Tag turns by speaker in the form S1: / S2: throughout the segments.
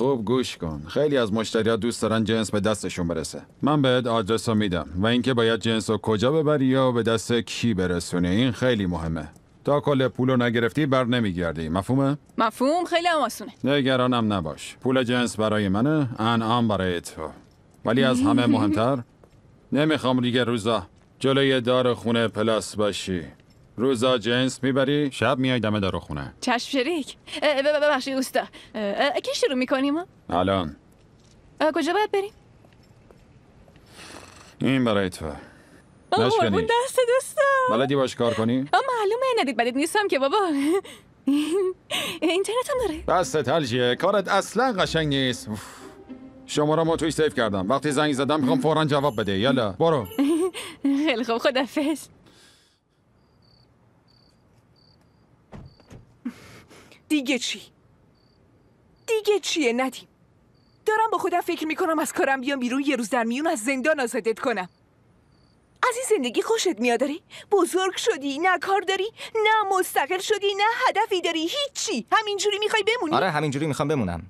S1: خوب گوش کن خیلی از ها دوست دارن جنس به دستشون برسه من بهت آدرس رو میدم و اینکه باید جنس رو کجا ببری یا به دست کی برسونی این خیلی مهمه تا کل پول نگرفتی بر نمیگردی مفهومه؟
S2: مفهوم خیلی هم
S1: نگرانم نباش پول جنس برای منه انعام برای تو ولی از همه مهمتر نمیخوام دیگه روزا جلوی دار خونه پلاس باشی روزا جنس میبری شب میای دم دارو خونه
S2: چشم شریک ببخشید اوستا کی شروع میکنیم الان کجا باید بریم
S1: این برای تو
S2: نشکنی دست دوستا
S1: بلدی باش کار کنی
S2: معلومه ندید بدید نیستم که بابا اینترنت هم
S1: داره بس تلجیه کارت اصلا قشنگ نیست را ما توی سیف کردم وقتی زنگ زدم میخوام فورا جواب بده یلا برو
S2: خیلی خوب خدافز دیگه چی؟ دیگه چیه ندیم؟ دارم با خودم فکر میکنم از کارم بیام بیرون یه روز در میون از زندان آزادت کنم از این زندگی خوشت میاداری؟ بزرگ شدی؟ نه کار داری؟ نه مستقل شدی؟ نه هدفی داری؟ هیچی همینجوری میخوای بمونی؟ آره
S3: همینجوری میخوام بمونم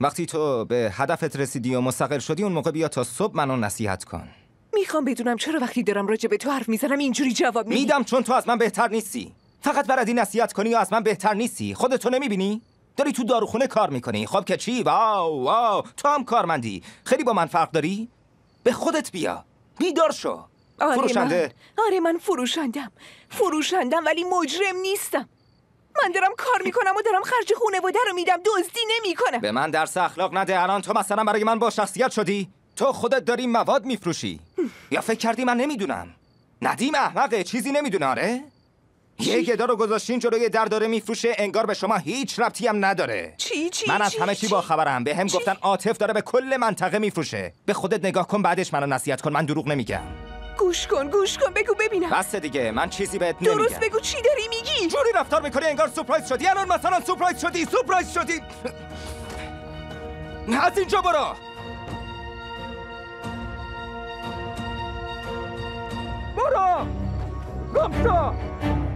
S3: وقتی تو به هدفت رسیدی و مستقل شدی اون موقع بیا تا صبح منو نصیحت کن میخوام بدونم چرا وقتی دارم راجع به تو حرف میزنم اینجوری جواب میدی میدم چون تو از من بهتر نیستی فقط بلدی نصیحت کنی یا از من بهتر نیستی خودتو نمیبینی داری تو داروخونه کار میکنی خب که چی واو واو تو هم کارمندی خیلی با من فرق داری به خودت بیا بیدار شو آره فروشنده
S2: من. آره من فروشندم فروشندم ولی مجرم نیستم من دارم کار میکنم و دارم خرج خونواده رو میدم دزدی نمیکنم به
S3: من درس اخلاق نده الان تو مثلا برای من با شخصیت شدی تو خودت داری مواد میفروشی یا فکر کردی من نمیدونم ندیم احمقه چیزی نمیدونه آره یک گدا گذاشتین جلوی در داره میفروشه انگار به شما هیچ ربطی هم نداره چی چی من از همه چی, با خبرم به هم گفتن عاطف داره به کل منطقه میفروشه به خودت نگاه کن بعدش منو نصیحت کن من دروغ نمیگم گوش کن گوش کن بگو ببینم بس دیگه من چیزی بهت نمیگم درست بگو چی داری میگی جوری رفتار میکنی انگار سورپرایز شدی الان مثلا سورپرایز شدی سورپرایز شدی از اینجا برو برو گمشو